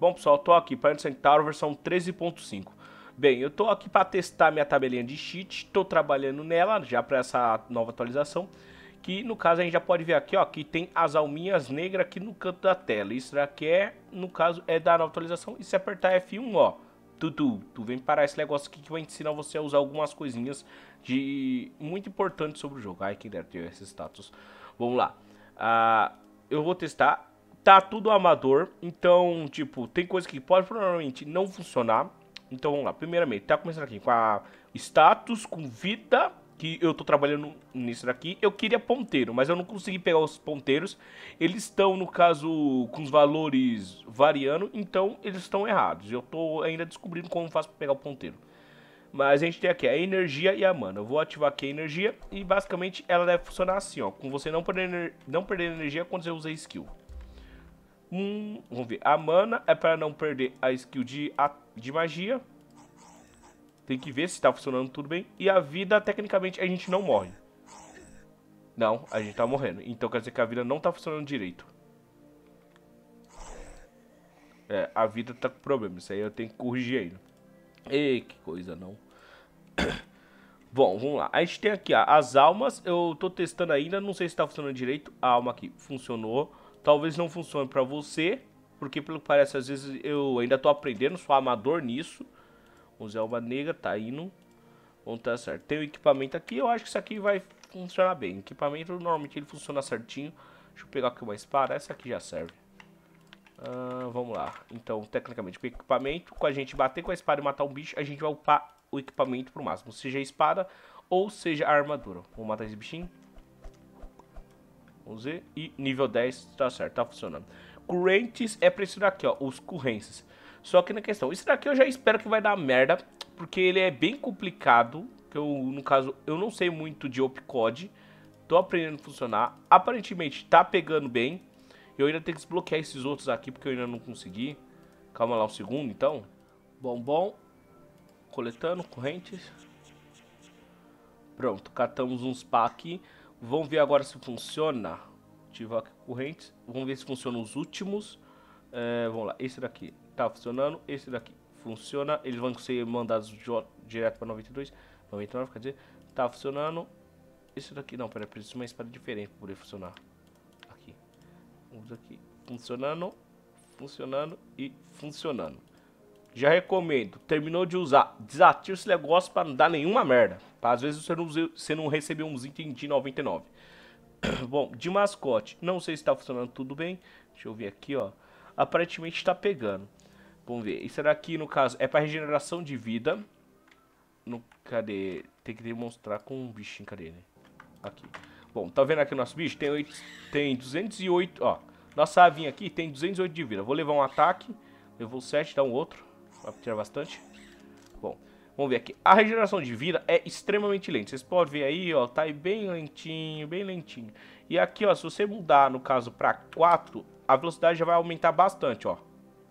Bom, pessoal, eu tô aqui, para Planet Centauro versão 13.5. Bem, eu tô aqui para testar minha tabelinha de cheat, tô trabalhando nela já para essa nova atualização, que no caso a gente já pode ver aqui, ó, que tem as alminhas negras aqui no canto da tela. Isso daqui é, no caso, é da nova atualização e se apertar F1, ó, tu, tu, tu vem parar esse negócio aqui que vai ensinar você a usar algumas coisinhas de muito importante sobre o jogo. Ai, quem deve ter esse status. Vamos lá. Ah, eu vou testar tá tudo amador. Então, tipo, tem coisa que pode provavelmente não funcionar. Então vamos lá, primeiramente, tá começando aqui com a status, com vida, que eu tô trabalhando nisso daqui. Eu queria ponteiro, mas eu não consegui pegar os ponteiros. Eles estão, no caso, com os valores variando, então eles estão errados. Eu tô ainda descobrindo como faço pra pegar o ponteiro. Mas a gente tem aqui a energia e a mana. Eu vou ativar aqui a energia e basicamente ela deve funcionar assim, ó. Com você não perder, não perder energia quando você usa skill. Hum, vamos ver. A mana é para não perder a skill de, a, de magia. Tem que ver se tá funcionando tudo bem. E a vida, tecnicamente, a gente não morre. Não, a gente tá morrendo. Então quer dizer que a vida não tá funcionando direito. É, a vida tá com problema. Isso aí eu tenho que corrigir ainda. E que coisa, não. Bom, vamos lá. A gente tem aqui ó, as almas. Eu tô testando ainda, não sei se tá funcionando direito. A alma aqui funcionou talvez não funcione para você, porque pelo que parece, às vezes eu ainda tô aprendendo, sou amador nisso. Vamos usar uma negra, tá indo. Vamos tá certo. Tem o equipamento aqui, eu acho que isso aqui vai funcionar bem. equipamento normalmente ele funciona certinho. Deixa eu pegar aqui uma espada, essa aqui já serve. Ah, vamos lá. Então, tecnicamente, com equipamento, com a gente bater com a espada e matar um bicho, a gente vai upar o equipamento pro máximo. Seja a espada ou seja a armadura. Vamos matar esse bichinho. Vamos ver. E nível 10, tá certo, tá funcionando. Correntes é pra isso daqui, ó. Os correntes. Só que na questão, isso daqui eu já espero que vai dar merda. Porque ele é bem complicado. Que eu, no caso, eu não sei muito de opcode. Tô aprendendo a funcionar. Aparentemente tá pegando bem. Eu ainda tenho que desbloquear esses outros aqui, porque eu ainda não consegui. Calma lá um segundo, então. Bombom. Coletando correntes. Pronto, catamos uns packs. Vamos ver agora se funciona. Ativar aqui correntes. Vamos ver se funciona os últimos. É, vamos lá, esse daqui tá funcionando, esse daqui funciona. Eles vão ser mandados direto para 92, 99, quer dizer, tá funcionando. Esse daqui não, peraí. preciso de uma espada diferente para poder funcionar. Aqui, vamos aqui, funcionando, funcionando e funcionando. Já recomendo, terminou de usar, desative esse negócio para não dar nenhuma merda. Tá? Às vezes você não, você não recebeu uns itens de 99. Bom, de mascote, não sei se está funcionando tudo bem. Deixa eu ver aqui, ó. Aparentemente está pegando. Vamos ver. Isso daqui, no caso, é para regeneração de vida. No, cadê? Tem que demonstrar com um bichinho. Cadê, ele? Aqui. Bom, tá vendo aqui o nosso bicho? Tem, 8, tem 208, ó. Nossa avinha aqui tem 208 de vida. Vou levar um ataque. Levou 7, dá um outro. Vai tirar bastante. Bom, Vamos ver aqui. A regeneração de vida é extremamente lenta. Vocês podem ver aí, ó, tá aí bem lentinho, bem lentinho. E aqui, ó, se você mudar, no caso, para 4, a velocidade já vai aumentar bastante, ó.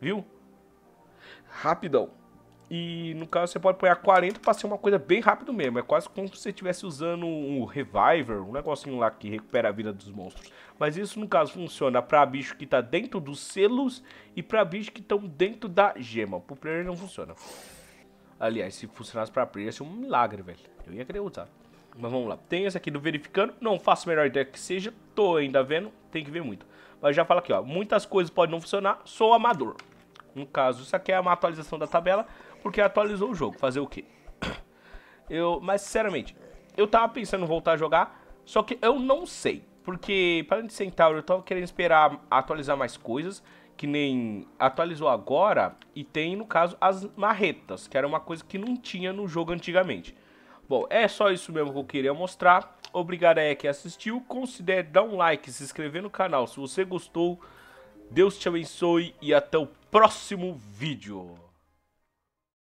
Viu? Rapidão. E, no caso, você pode pôr a 40 para ser uma coisa bem rápido mesmo. É quase como se você estivesse usando um Reviver, um negocinho lá que recupera a vida dos monstros. Mas isso, no caso, funciona para bicho que tá dentro dos selos e para bicho que estão dentro da gema. Pro player não funciona. Aliás, se funcionasse pra player, ia ser um milagre, velho. Eu ia querer usar. Mas vamos lá. Tem esse aqui do verificando. Não faço a melhor ideia que seja. Tô ainda vendo. Tem que ver muito. Mas já fala aqui, ó. Muitas coisas podem não funcionar. Sou amador. No caso, isso aqui é uma atualização da tabela. Porque atualizou o jogo. Fazer o quê? Eu, mas, sinceramente, eu tava pensando em voltar a jogar. Só que eu não sei. Porque, para de Centauro, eu tava querendo esperar atualizar mais coisas que nem atualizou agora e tem, no caso, as marretas, que era uma coisa que não tinha no jogo antigamente. Bom, é só isso mesmo que eu queria mostrar. Obrigado aí que assistiu. Considere dar um like, se inscrever no canal se você gostou. Deus te abençoe e até o próximo vídeo.